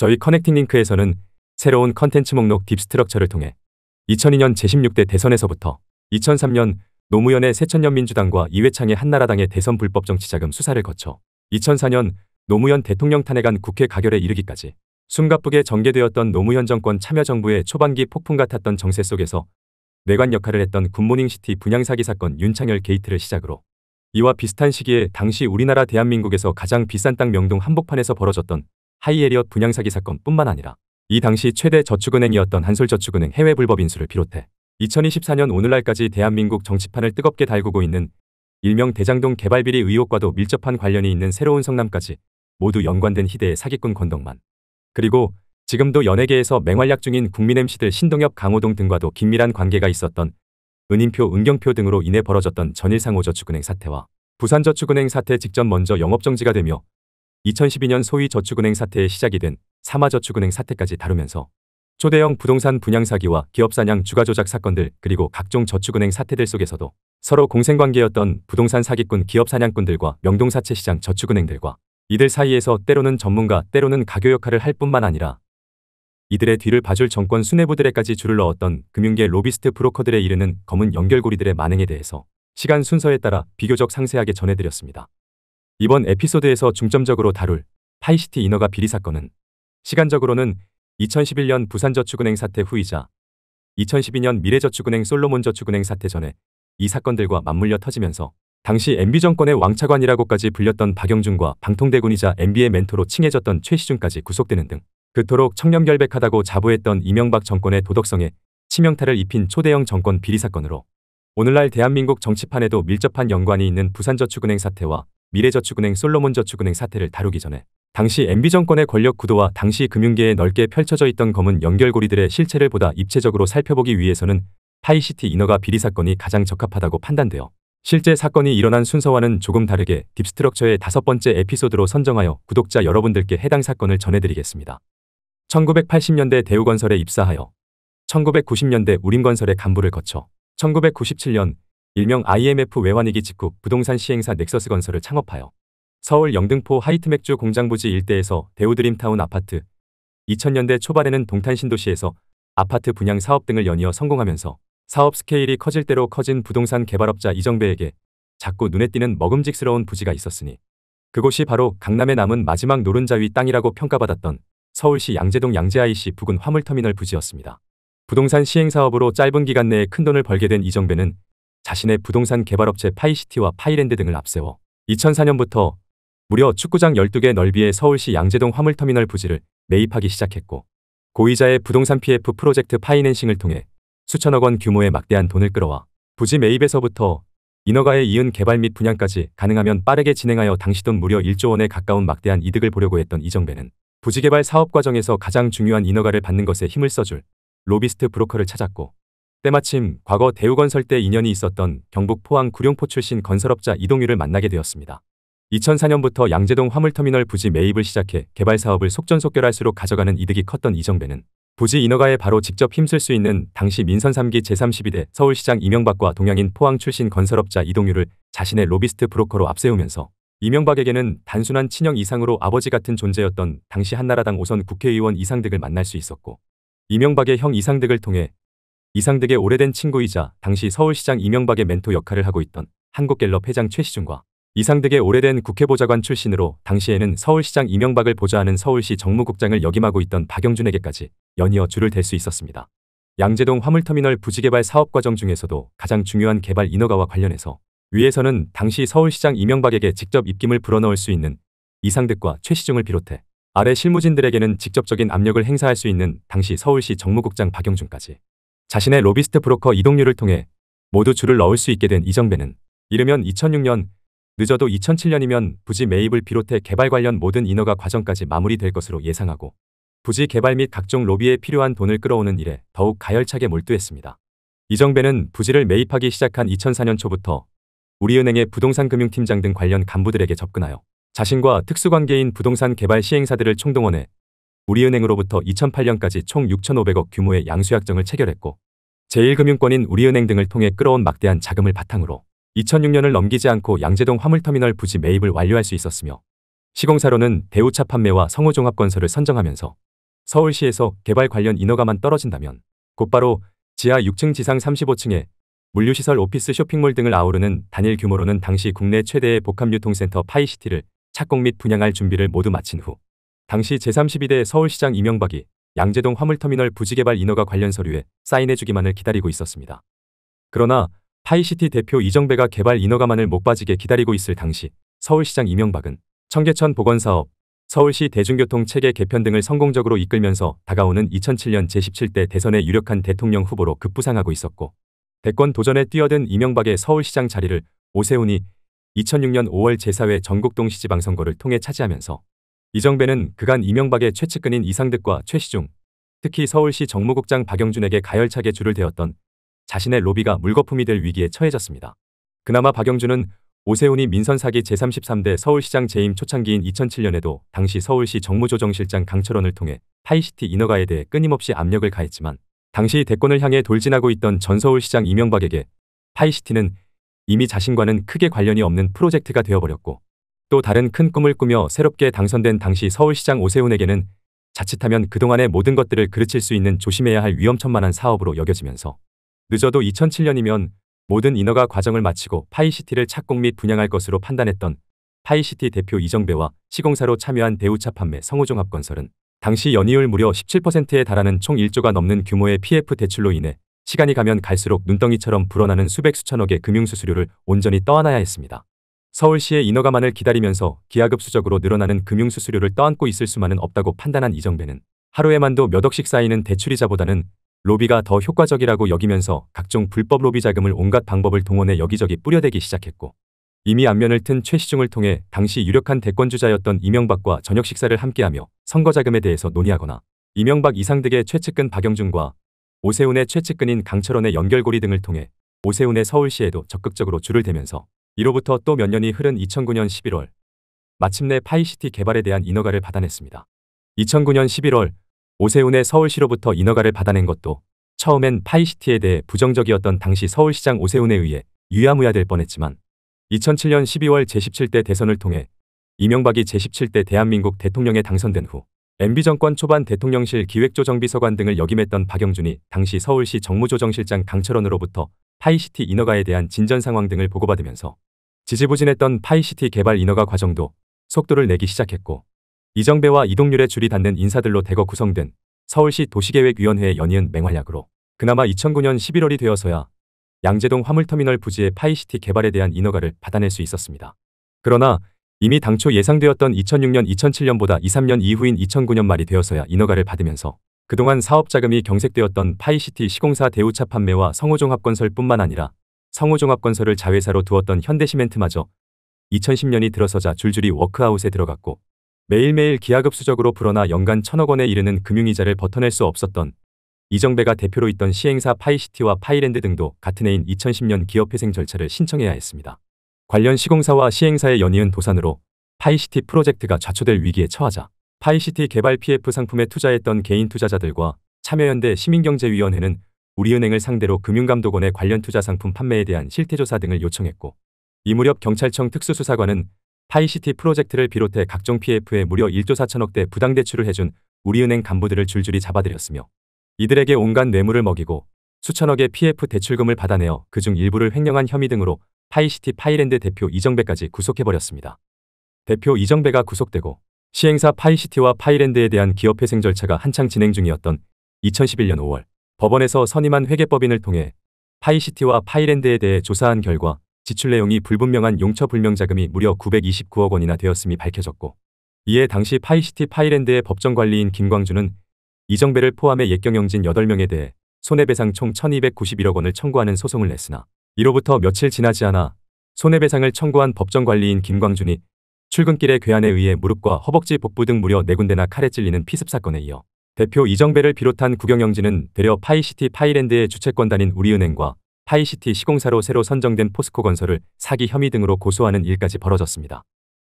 저희 커넥팅 링크에서는 새로운 컨텐츠 목록 딥스트럭처를 통해 2002년 제16대 대선에서부터 2003년 노무현의 새천년민주당과 이회창의 한나라당의 대선 불법 정치자금 수사를 거쳐 2004년 노무현 대통령 탄핵안 국회 가결에 이르기까지 숨가쁘게 전개되었던 노무현 정권 참여 정부의 초반기 폭풍 같았던 정세 속에서 내관 역할을 했던 굿모닝시티 분양사기 사건 윤창열 게이트를 시작으로 이와 비슷한 시기에 당시 우리나라 대한민국에서 가장 비싼 땅 명동 한복판에서 벌어졌던 하이에리엇 분양사기 사건뿐만 아니라 이 당시 최대 저축은행이었던 한솔저축은행 해외 불법 인수를 비롯해 2024년 오늘날까지 대한민국 정치판을 뜨겁게 달구고 있는 일명 대장동 개발비리 의혹과도 밀접한 관련이 있는 새로운 성남까지 모두 연관된 희대의 사기꾼 권덕만 그리고 지금도 연예계에서 맹활약 중인 국민 MC들 신동엽 강호동 등과도 긴밀한 관계가 있었던 은인표 은경표 등으로 인해 벌어졌던 전일상호저축은행 사태와 부산저축은행 사태 직전 먼저 영업정지가 되며 2012년 소위 저축은행 사태의 시작이 된 사마저축은행 사태까지 다루면서 초대형 부동산 분양 사기와 기업 사냥 주가 조작 사건들 그리고 각종 저축은행 사태들 속에서도 서로 공생관계였던 부동산 사기꾼 기업 사냥꾼들과 명동사채 시장 저축은행들과 이들 사이에서 때로는 전문가 때로는 가교 역할을 할 뿐만 아니라 이들의 뒤를 봐줄 정권 수뇌부들에까지 줄을 넣었던 금융계 로비스트 브로커들에 이르는 검은 연결고리들의 만행에 대해서 시간 순서에 따라 비교적 상세하게 전해드렸습니다. 이번 에피소드에서 중점적으로 다룰 파이시티 인허가 비리 사건은 시간적으로는 2011년 부산저축은행 사태 후이자 2012년 미래저축은행 솔로몬저축은행 사태 전에 이 사건들과 맞물려 터지면서 당시 MB 정권의 왕차관이라고까지 불렸던 박영준과 방통대군이자 MB의 멘토로 칭해졌던 최시준까지 구속되는 등 그토록 청렴결백하다고 자부했던 이명박 정권의 도덕성에 치명타를 입힌 초대형 정권 비리 사건으로 오늘날 대한민국 정치판에도 밀접한 연관이 있는 부산저축은행 사태와 미래저축은행 솔로몬저축은행 사태를 다루기 전에 당시 MB 정권의 권력 구도와 당시 금융계에 넓게 펼쳐져 있던 검은 연결고리들의 실체를 보다 입체적으로 살펴보기 위해서는 파이시티 인허가 비리 사건이 가장 적합하다고 판단되어 실제 사건이 일어난 순서와는 조금 다르게 딥스트럭처의 다섯 번째 에피소드로 선정하여 구독자 여러분들께 해당 사건을 전해드리겠습니다. 1980년대 대우건설에 입사하여 1990년대 우림건설의 간부를 거쳐 1997년 일명 IMF 외환위기 직후 부동산 시행사 넥서스 건설을 창업하여 서울 영등포 하이트맥주 공장 부지 일대에서 대우드림타운 아파트, 2000년대 초반에는 동탄 신도시에서 아파트 분양 사업 등을 연이어 성공하면서 사업 스케일이 커질 대로 커진 부동산 개발업자 이정배에게 자꾸 눈에 띄는 먹음직스러운 부지가 있었으니 그곳이 바로 강남에 남은 마지막 노른자 위 땅이라고 평가받았던 서울시 양재동 양재IC 부근 화물터미널 부지였습니다. 부동산 시행사업으로 짧은 기간 내에 큰돈을 벌게 된 이정배는 자신의 부동산 개발업체 파이시티와 파이랜드 등을 앞세워 2004년부터 무려 축구장 12개 넓이의 서울시 양재동 화물터미널 부지를 매입하기 시작했고 고의자의 부동산 PF 프로젝트 파이낸싱을 통해 수천억 원 규모의 막대한 돈을 끌어와 부지 매입에서부터 인허가에 이은 개발 및 분양까지 가능하면 빠르게 진행하여 당시 돈 무려 1조 원에 가까운 막대한 이득을 보려고 했던 이정배는 부지개발 사업 과정에서 가장 중요한 인허가를 받는 것에 힘을 써줄 로비스트 브로커를 찾았고 때마침 과거 대우건설 때 인연이 있었던 경북 포항 구룡포 출신 건설업자 이동유를 만나게 되었습니다. 2004년부터 양재동 화물터미널 부지 매입을 시작해 개발 사업을 속전속결할수록 가져가는 이득이 컸던 이정배는 부지 인허가에 바로 직접 힘쓸 수 있는 당시 민선 3기 제32대 서울시장 이명박과 동양인 포항 출신 건설업자 이동유를 자신의 로비스트 브로커로 앞세우면서 이명박에게는 단순한 친형 이상으로 아버지 같은 존재였던 당시 한나라당 5선 국회의원 이상득을 만날 수 있었고 이명박의 형 이상득을 통해 이상득의 오래된 친구이자 당시 서울시장 이명박의 멘토 역할을 하고 있던 한국갤럽 회장 최시중과 이상득의 오래된 국회보좌관 출신으로 당시에는 서울시장 이명박을 보좌하는 서울시 정무국장을 역임하고 있던 박영준에게까지 연이어 줄을 댈 수 있었습니다. 양재동 화물터미널 부지개발 사업 과정 중에서도 가장 중요한 개발 인허가와 관련해서 위에서는 당시 서울시장 이명박에게 직접 입김을 불어넣을 수 있는 이상득과 최시중을 비롯해 아래 실무진들에게는 직접적인 압력을 행사할 수 있는 당시 서울시 정무국장 박영준까지 자신의 로비스트 브로커 이동률을 통해 모두 줄을 넣을 수 있게 된 이정배는 이르면 2006년 늦어도 2007년이면 부지 매입을 비롯해 개발 관련 모든 인허가 과정까지 마무리될 것으로 예상하고 부지 개발 및 각종 로비에 필요한 돈을 끌어오는 일에 더욱 가열차게 몰두했습니다. 이정배는 부지를 매입하기 시작한 2004년 초부터 우리은행의 부동산 금융팀장 등 관련 간부들에게 접근하여 자신과 특수관계인 부동산 개발 시행사들을 총동원해 우리은행으로부터 2008년까지 총 6,500억 규모의 양수약정을 체결했고 제1금융권인 우리은행 등을 통해 끌어온 막대한 자금을 바탕으로 2006년을 넘기지 않고 양재동 화물터미널 부지 매입을 완료할 수 있었으며 시공사로는 대우차 판매와 성호종합건설을 선정하면서 서울시에서 개발 관련 인허가만 떨어진다면 곧바로 지하 6층 지상 35층에 물류시설 오피스 쇼핑몰 등을 아우르는 단일 규모로는 당시 국내 최대의 복합유통센터 파이시티를 착공 및 분양할 준비를 모두 마친 후 당시 제32대 서울시장 이명박이 양재동 화물터미널 부지개발 인허가 관련 서류에 사인해주기만을 기다리고 있었습니다. 그러나 파이시티 대표 이정배가 개발 인허가만을 못 빠지게 기다리고 있을 당시 서울시장 이명박은 청계천 보건사업 서울시 대중교통 체계 개편 등을 성공적으로 이끌면서 다가오는 2007년 제17대 대선의 유력한 대통령 후보로 급부상하고 있었고 대권 도전에 뛰어든 이명박의 서울시장 자리를 오세훈이 2006년 5월 제4회 전국동시지방선거를 통해 차지하면서 이정배는 그간 이명박의 최측근인 이상득과 최시중, 특히 서울시 정무국장 박영준에게 가열차게 줄을 대었던 자신의 로비가 물거품이 될 위기에 처해졌습니다. 그나마 박영준은 오세훈이 민선 사기 제33대 서울시장 재임 초창기인 2007년에도 당시 서울시 정무조정실장 강철원을 통해 파이시티 인허가에 대해 끊임없이 압력을 가했지만 당시 대권을 향해 돌진하고 있던 전서울시장 이명박에게 파이시티는 이미 자신과는 크게 관련이 없는 프로젝트가 되어버렸고 또 다른 큰 꿈을 꾸며 새롭게 당선된 당시 서울시장 오세훈에게는 자칫하면 그동안의 모든 것들을 그르칠 수 있는 조심해야 할 위험천만한 사업으로 여겨지면서 늦어도 2007년이면 모든 인허가 과정을 마치고 파이시티를 착공 및 분양할 것으로 판단했던 파이시티 대표 이정배와 시공사로 참여한 대우차 판매 성우종합 건설은 당시 연이율 무려 17%에 달하는 총 1조가 넘는 규모의 PF 대출로 인해 시간이 가면 갈수록 눈덩이처럼 불어나는 수백 수천억의 금융수수료를 온전히 떠안아야 했습니다. 서울시의 인허가만을 기다리면서 기하급수적으로 늘어나는 금융수수료를 떠안고 있을 수만은 없다고 판단한 이정배는 하루에만도 몇 억씩 쌓이는 대출이자보다는 로비가 더 효과적이라고 여기면서 각종 불법 로비 자금을 온갖 방법을 동원해 여기저기 뿌려대기 시작했고 이미 안면을 튼 최시중을 통해 당시 유력한 대권주자였던 이명박과 저녁 식사를 함께하며 선거자금에 대해서 논의하거나 이명박 이상득의 최측근 박영준과 오세훈의 최측근인 강철원의 연결고리 등을 통해 오세훈의 서울시에도 적극적으로 줄을 대면서 이로부터 또 몇 년이 흐른 2009년 11월 마침내 파이시티 개발에 대한 인허가를 받아냈습니다. 2009년 11월 오세훈의 서울시로부터 인허가를 받아낸 것도 처음엔 파이시티에 대해 부정적이었던 당시 서울시장 오세훈에 의해 유야무야 될 뻔했지만 2007년 12월 제17대 대선을 통해 이명박이 제17대 대한민국 대통령에 당선된 후 MB 정권 초반 대통령실 기획조정비서관 등을 역임했던 박영준이 당시 서울시 정무조정실장 강철원으로부터 파이시티 인허가에 대한 진전 상황 등을 보고받으면서 지지부진했던 파이시티 개발 인허가 과정도 속도를 내기 시작했고 이정배와 이동률의 줄이 닿는 인사들로 대거 구성된 서울시 도시계획위원회의 연이은 맹활약으로 그나마 2009년 11월이 되어서야 양재동 화물터미널 부지의 파이시티 개발에 대한 인허가를 받아낼 수 있었습니다. 그러나 이미 당초 예상되었던 2006년 2007년보다 2, 3년 이후인 2009년 말이 되어서야 인허가를 받으면서 그동안 사업자금이 경색되었던 파이시티 시공사 대우차 판매와 성호종합건설뿐만 아니라 성호종합건설을 자회사로 두었던 현대시멘트마저 2010년이 들어서자 줄줄이 워크아웃에 들어갔고 매일매일 기하급수적으로 불어나 연간 천억 원에 이르는 금융이자를 버텨낼 수 없었던 이정배가 대표로 있던 시행사 파이시티와 파이랜드 등도 같은 해인 2010년 기업회생 절차를 신청해야 했습니다. 관련 시공사와 시행사의 연이은 도산으로 파이시티 프로젝트가 좌초될 위기에 처하자 파이시티 개발 PF 상품에 투자했던 개인 투자자들과 참여연대 시민경제위원회는 우리은행을 상대로 금융감독원의 관련 투자 상품 판매에 대한 실태조사 등을 요청했고 이 무렵 경찰청 특수수사관은 파이시티 프로젝트를 비롯해 각종 PF에 무려 1조 4천억대 부당대출을 해준 우리은행 간부들을 줄줄이 잡아들였으며 이들에게 온갖 뇌물을 먹이고 수천억의 PF 대출금을 받아내어 그중 일부를 횡령한 혐의 등으로 파이시티 파이랜드 대표 이정배까지 구속해버렸습니다. 대표 이정배가 구속되고 시행사 파이시티와 파이랜드에 대한 기업회생 절차가 한창 진행 중이었던 2011년 5월 법원에서 선임한 회계법인을 통해 파이시티와 파이랜드에 대해 조사한 결과 지출 내용이 불분명한 용처 불명 자금이 무려 929억 원이나 되었음이 밝혀졌고 이에 당시 파이시티 파이랜드의 법정관리인 김광준은 이정배를 포함해 예경영진 8명에 대해 손해배상 총 1291억 원을 청구하는 소송을 냈으나 이로부터 며칠 지나지 않아 손해배상을 청구한 법정관리인 김광준이 출근길에 괴한에 의해 무릎과 허벅지, 복부 등 무려 4군데나 칼에 찔리는 피습 사건에 이어 대표 이정배를 비롯한 국영영진은 되려 파이시티 파이랜드의 주채권단인 우리은행과 파이시티 시공사로 새로 선정된 포스코 건설을 사기 혐의 등으로 고소하는 일까지 벌어졌습니다.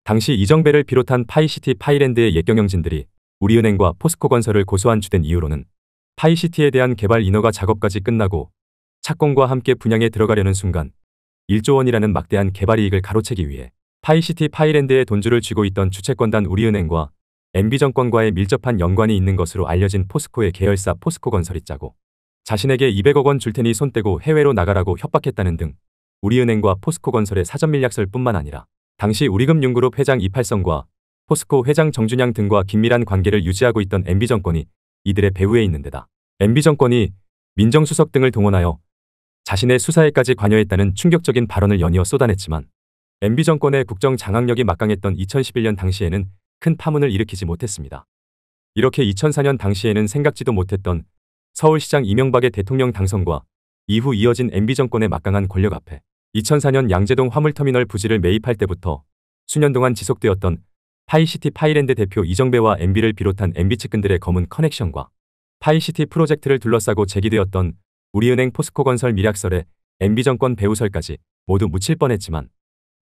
당시 이정배를 비롯한 파이시티 파이랜드의 예경영진들이 우리은행과 포스코 건설을 고소한 주된 이유로는 파이시티에 대한 개발 인허가 작업까지 끝나고 착공과 함께 분양에 들어가려는 순간 1조 원이라는 막대한 개발 이익을 가로채기 위해 파이시티 파이랜드의 돈줄을 쥐고 있던 주채권단 우리은행과 MB정권과의 밀접한 연관이 있는 것으로 알려진 포스코의 계열사 포스코건설이 짜고 자신에게 200억 원 줄 테니 손 떼고 해외로 나가라고 협박했다는 등 우리은행과 포스코건설의 사전 밀약설뿐만 아니라 당시 우리금융그룹 회장 이팔성과 포스코 회장 정준양 등과 긴밀한 관계를 유지하고 있던 MB정권이 이들의 배후에 있는 데다 MB정권이 민정수석 등을 동원하여 자신의 수사에까지 관여했다는 충격적인 발언을 연이어 쏟아냈지만 MB 정권의 국정 장악력이 막강했던 2011년 당시에는 큰 파문을 일으키지 못했습니다. 이렇게 2004년 당시에는 생각지도 못했던 서울시장 이명박의 대통령 당선과 이후 이어진 MB 정권의 막강한 권력 앞에 2004년 양재동 화물터미널 부지를 매입할 때부터 수년 동안 지속되었던 파이시티 파이랜드 대표 이정배와 MB를 비롯한 MB 측근들의 검은 커넥션과 파이시티 프로젝트를 둘러싸고 제기되었던 우리은행 포스코건설 미략설에 MB정권 배우설까지 모두 묻힐 뻔했지만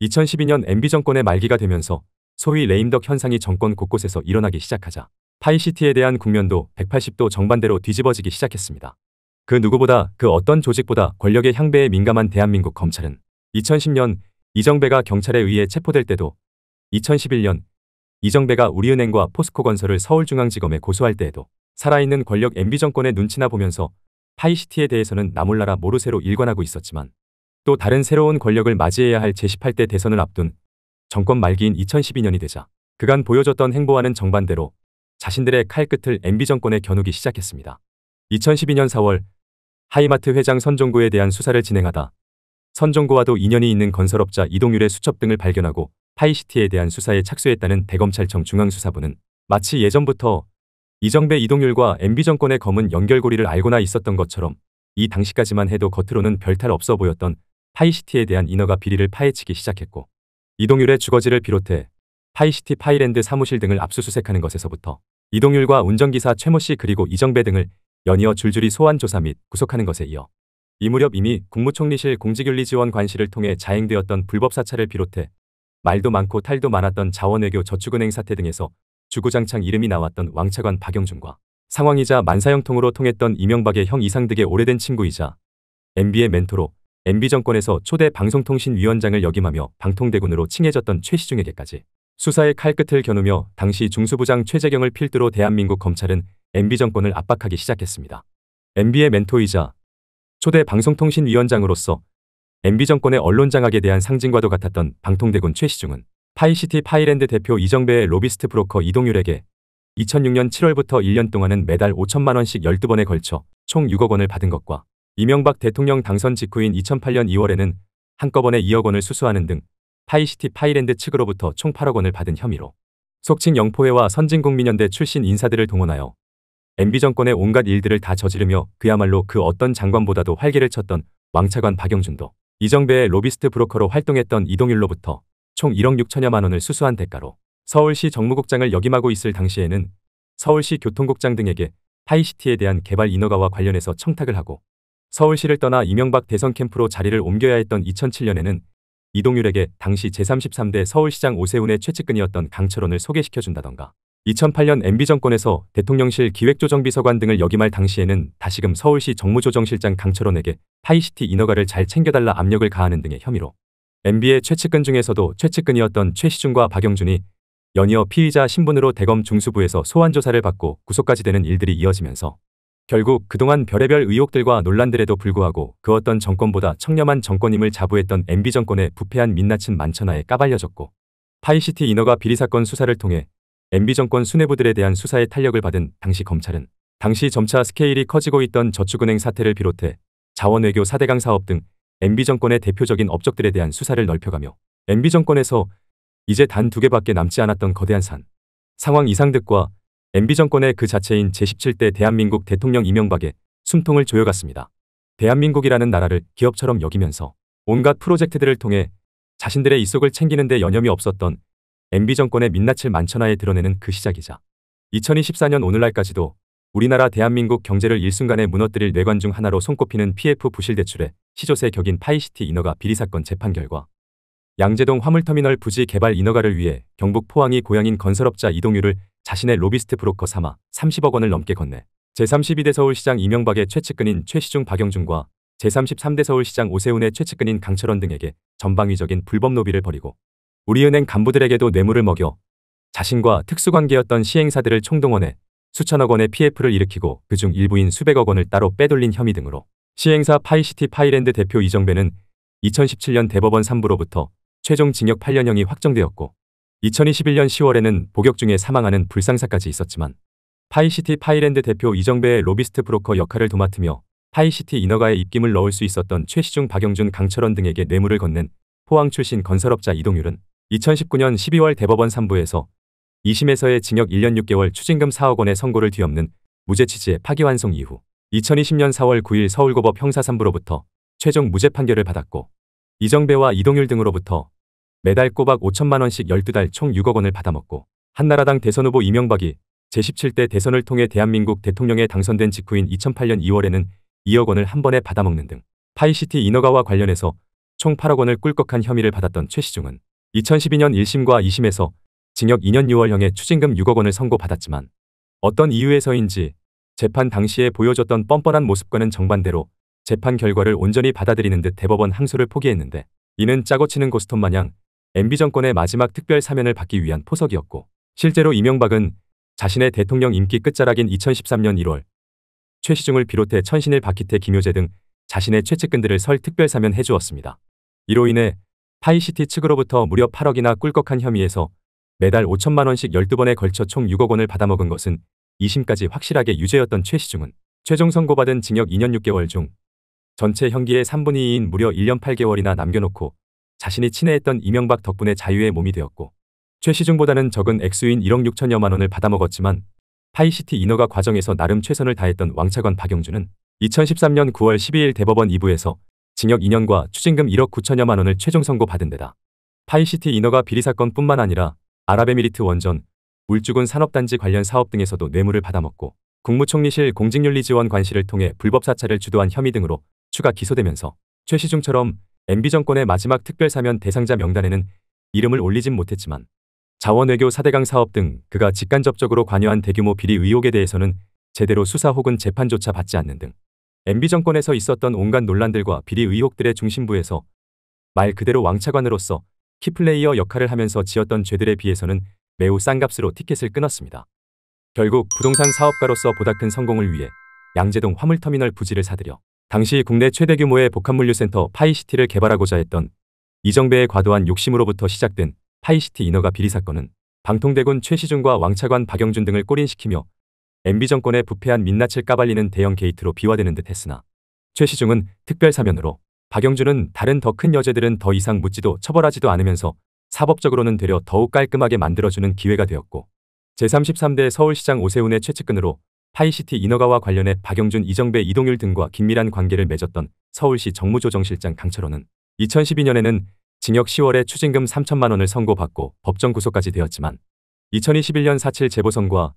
2012년 MB정권의 말기가 되면서 소위 레임덕 현상이 정권 곳곳에서 일어나기 시작하자 파이시티에 대한 국면도 180도 정반대로 뒤집어지기 시작했습니다. 그 누구보다 그 어떤 조직보다 권력의 향배에 민감한 대한민국 검찰은 2010년 이정배가 경찰에 의해 체포될 때도 2011년 이정배가 우리은행과 포스코건설을 서울중앙지검에 고소할 때에도 살아있는 권력 MB정권의 눈치나 보면서 파이시티에 대해서는 나몰라라 모르세로 일관하고 있었지만 또 다른 새로운 권력을 맞이해야 할 제18대 대선을 앞둔 정권 말기인 2012년이 되자 그간 보여줬던 행보와는 정반대로 자신들의 칼끝을 MB 정권에 겨누기 시작했습니다. 2012년 4월 하이마트 회장 선종구에 대한 수사를 진행하다 선종구와도 인연이 있는 건설업자 이동률의 수첩 등을 발견하고 파이시티에 대한 수사에 착수했다는 대검찰청 중앙수사부는 마치 예전부터 이정배 이동률과 MB 정권의 검은 연결고리를 알고나 있었던 것처럼 이 당시까지만 해도 겉으로는 별탈 없어 보였던 파이시티에 대한 인허가 비리를 파헤치기 시작했고 이동률의 주거지를 비롯해 파이시티 파이랜드 사무실 등을 압수수색하는 것에서부터 이동률과 운전기사 최모 씨 그리고 이정배 등을 연이어 줄줄이 소환조사 및 구속하는 것에 이어 이 무렵 이미 국무총리실 공직윤리지원관실을 통해 자행되었던 불법 사찰을 비롯해 말도 많고 탈도 많았던 자원외교 저축은행 사태 등에서 주구장창 이름이 나왔던 왕차관 박영준과 상황이자 만사형통으로 통했던 이명박의 형 이상득의 오래된 친구이자 MB의 멘토로 MB 정권에서 초대 방송통신위원장을 역임하며 방통대군으로 칭해졌던 최시중에게까지 수사의 칼끝을 겨누며 당시 중수부장 최재경을 필두로 대한민국 검찰은 MB 정권을 압박하기 시작했습니다. MB의 멘토이자 초대 방송통신위원장으로서 MB 정권의 언론장악에 대한 상징과도 같았던 방통대군 최시중은 파이시티 파이랜드 대표 이정배의 로비스트 브로커 이동률에게 2006년 7월부터 1년 동안은 매달 5천만 원씩 12번에 걸쳐 총 6억 원을 받은 것과 이명박 대통령 당선 직후인 2008년 2월에는 한꺼번에 2억 원을 수수하는 등 파이시티 파이랜드 측으로부터 총 8억 원을 받은 혐의로 속칭 영포회와 선진국민연대 출신 인사들을 동원하여 MB 정권의 온갖 일들을 다 저지르며 그야말로 그 어떤 장관보다도 활기를 쳤던 왕차관 박영준도 이정배의 로비스트 브로커로 활동했던 이동일로부터 총 1억 6천여만 원을 수수한 대가로 서울시 정무국장을 역임하고 있을 당시에는 서울시 교통국장 등에게 하이시티에 대한 개발 인허가와 관련해서 청탁을 하고 서울시를 떠나 이명박 대선 캠프로 자리를 옮겨야 했던 2007년에는 이동률에게 당시 제33대 서울시장 오세훈의 최측근이었던 강철원을 소개시켜준다던가 2008년 MB 정권에서 대통령실 기획조정비서관 등을 역임할 당시에는 다시금 서울시 정무조정실장 강철원에게 하이시티 인허가를 잘 챙겨달라 압력을 가하는 등의 혐의로 MB의 최측근 중에서도 최측근이었던 최시중과 박영준이 연이어 피의자 신분으로 대검 중수부에서 소환 조사를 받고 구속까지 되는 일들이 이어지면서 결국 그동안 별의별 의혹들과 논란들에도 불구하고 그 어떤 정권보다 청렴한 정권임을 자부했던 MB 정권의 부패한 민낯은 만천하에 까발려졌고 파이시티 인허가 비리 사건 수사를 통해 MB 정권 수뇌부들에 대한 수사의 탄력을 받은 당시 검찰은 당시 점차 스케일이 커지고 있던 저축은행 사태를 비롯해 자원외교 4대강 사업 등 MB 정권의 대표적인 업적들에 대한 수사를 넓혀가며 MB 정권에서 이제 단 두 개밖에 남지 않았던 거대한 산 상황 이상득과 MB 정권의 그 자체인 제17대 대한민국 대통령 이명박의 숨통을 조여갔습니다. 대한민국이라는 나라를 기업처럼 여기면서 온갖 프로젝트들을 통해 자신들의 이속을 챙기는 데 여념이 없었던 MB 정권의 민낯을 만천하에 드러내는 그 시작이자 2024년 오늘날까지도 우리나라 대한민국 경제를 일순간에 무너뜨릴 뇌관 중 하나로 손꼽히는 PF 부실 대출에 시조세 격인 파이시티 인허가 비리 사건 재판 결과 양재동 화물터미널 부지 개발 인허가를 위해 경북 포항이 고향인 건설업자 이동유를 자신의 로비스트 브로커 삼아 30억 원을 넘게 건네 제32대 서울시장 이명박의 최측근인 최시중 박영준과 제33대 서울시장 오세훈의 최측근인 강철원 등에게 전방위적인 불법 노비를 벌이고 우리은행 간부들에게도 뇌물을 먹여 자신과 특수관계였던 시행사들을 총동원해 수천억 원의 PF를 일으키고 그중 일부인 수백억 원을 따로 빼돌린 혐의 등으로 시행사 파이시티 파이랜드 대표 이정배는 2017년 대법원 3부로부터 최종 징역 8년형이 확정되었고 2021년 10월에는 복역 중에 사망하는 불상사까지 있었지만 파이시티 파이랜드 대표 이정배의 로비스트 브로커 역할을 도맡으며 파이시티 인허가에 입김을 넣을 수 있었던 최시중 박영준 강철원 등에게 뇌물을 건넨 포항 출신 건설업자 이동률은 2019년 12월 대법원 3부에서 2심에서의 징역 1년 6개월 추징금 4억 원의 선고를 뒤엎는 무죄 취지의 파기환송 이후 2020년 4월 9일 서울고법 형사 3부로부터 최종 무죄 판결을 받았고 이정배와 이동률 등으로부터 매달 꼬박 5천만 원씩 12달 총 6억 원을 받아먹고 한나라당 대선 후보 이명박이 제17대 대선을 통해 대한민국 대통령에 당선된 직후인 2008년 2월에는 2억 원을 한 번에 받아먹는 등 파이시티 인허가와 관련해서 총 8억 원을 꿀꺽한 혐의를 받았던 최 시중은 2012년 1심과 2심에서 징역 2년 6월형의 추징금 6억 원을 선고받았지만 어떤 이유에서인지 재판 당시에 보여줬던 뻔뻔한 모습과는 정반대로 재판 결과를 온전히 받아들이는 듯 대법원 항소를 포기했는데 이는 짜고 치는 고스톱 마냥 MB 정권의 마지막 특별 사면을 받기 위한 포석이었고 실제로 이명박은 자신의 대통령 임기 끝자락인 2013년 1월 최시중을 비롯해 천신일 박희태 김효재 등 자신의 최측근들을 설 특별 사면해 주었습니다. 이로 인해 파이시티 측으로부터 무려 8억이나 꿀꺽한 혐의에서 매달 5천만 원씩 12번에 걸쳐 총 6억 원을 받아먹은 것은 2심까지 확실하게 유죄였던 최 시중은 최종 선고받은 징역 2년 6개월 중 전체 형기의 3분의 2인 무려 1년 8개월이나 남겨놓고 자신이 친해했던 이명박 덕분에 자유의 몸이 되었고 최 시중보다는 적은 액수인 1억 6천여만 원을 받아먹었지만 파이시티 인허가 과정에서 나름 최선을 다했던 왕차관 박영준은 2013년 9월 12일 대법원 2부에서 징역 2년과 추징금 1억 9천여만 원을 최종 선고받은 데다 파이시티 인허가 비리 사건뿐만 아니라 아랍에미리트 원전, 울주군 산업단지 관련 사업 등에서도 뇌물을 받아먹고 국무총리실 공직윤리지원 관실을 통해 불법 사찰을 주도한 혐의 등으로 추가 기소되면서 최시중처럼 MB 정권의 마지막 특별사면 대상자 명단에는 이름을 올리진 못했지만 자원외교 사대강 사업 등 그가 직간접적으로 관여한 대규모 비리 의혹에 대해서는 제대로 수사 혹은 재판조차 받지 않는 등 MB 정권에서 있었던 온갖 논란들과 비리 의혹들의 중심부에서 말 그대로 왕차관으로서 키플레이어 역할을 하면서 지었던 죄들에 비해서는 매우 싼 값으로 티켓을 끊었습니다. 결국 부동산 사업가로서 보다 큰 성공을 위해 양재동 화물터미널 부지를 사들여 당시 국내 최대 규모의 복합물류센터 파이시티를 개발하고자 했던 이정배의 과도한 욕심으로부터 시작된 파이시티 인허가 비리 사건은 방통대군 최시중과 왕차관 박영준 등을 꼬린시키며 MB 정권의 부패한 민낯을 까발리는 대형 게이트로 비화되는 듯 했으나 최시중은 특별사면으로 박영준은 다른 더 큰 여제들은 더 이상 묻지도 처벌하지도 않으면서 사법적으로는 되려 더욱 깔끔하게 만들어주는 기회가 되었고 제33대 서울시장 오세훈의 최측근으로 파이시티 인허가와 관련해 박영준, 이정배, 이동률 등과 긴밀한 관계를 맺었던 서울시 정무조정실장 강철호는 2012년에는 징역 10월에 추징금 3천만 원을 선고받고 법정 구속까지 되었지만 2021년 4.7 재보선과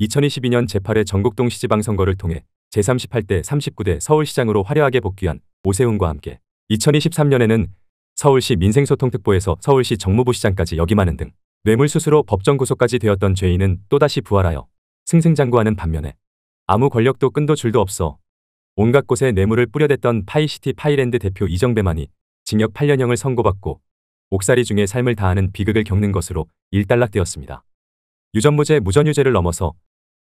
2022년 제8회 전국동 시지방 선거를 통해 제38대 39대 서울시장으로 화려하게 복귀한 오세훈과 함께 2023년에는 서울시 민생소통특보에서 서울시 정무부시장까지 역임하는 등 뇌물수수로 법정 구속까지 되었던 죄인은 또다시 부활하여 승승장구하는 반면에 아무 권력도 끈도 줄도 없어 온갖 곳에 뇌물을 뿌려댔던 파이시티 파이랜드 대표 이정배만이 징역 8년형을 선고받고 옥살이 중에 삶을 다하는 비극을 겪는 것으로 일단락되었습니다. 유전무죄 무전유죄를 넘어서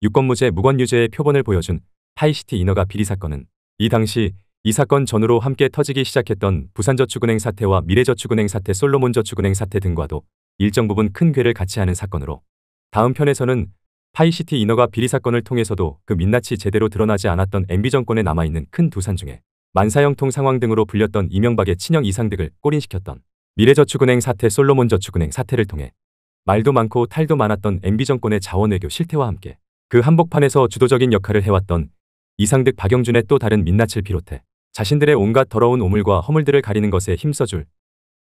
유권무죄 무권유죄의 표본을 보여준 파이시티 인허가 비리 사건은 이 당시 이 사건 전후로 함께 터지기 시작했던 부산저축은행 사태와 미래저축은행 사태, 솔로몬저축은행 사태 등과도 일정 부분 큰 괴를 같이 하는 사건으로 다음 편에서는 파이시티 인허가 비리 사건을 통해서도 그 민낯이 제대로 드러나지 않았던 MB 정권에 남아있는 큰 두산 중에 만사형통 상황 등으로 불렸던 이명박의 친형 이상득을 꼬린시켰던 미래저축은행 사태 솔로몬저축은행 사태를 통해 말도 많고 탈도 많았던 MB 정권의 자원외교 실태와 함께 그 한복판에서 주도적인 역할을 해왔던 이상득 박영준의 또 다른 민낯을 비롯해 자신들의 온갖 더러운 오물과 허물들을 가리는 것에 힘써줄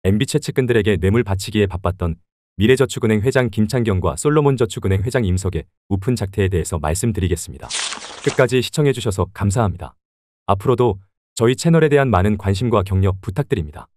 MB 채측근들에게 뇌물 바치기에 바빴던 미래저축은행 회장 김창경과 솔로몬저축은행 회장 임석의 우픈 작태에 대해서 말씀드리겠습니다. 끝까지 시청해주셔서 감사합니다. 앞으로도 저희 채널에 대한 많은 관심과 격려 부탁드립니다.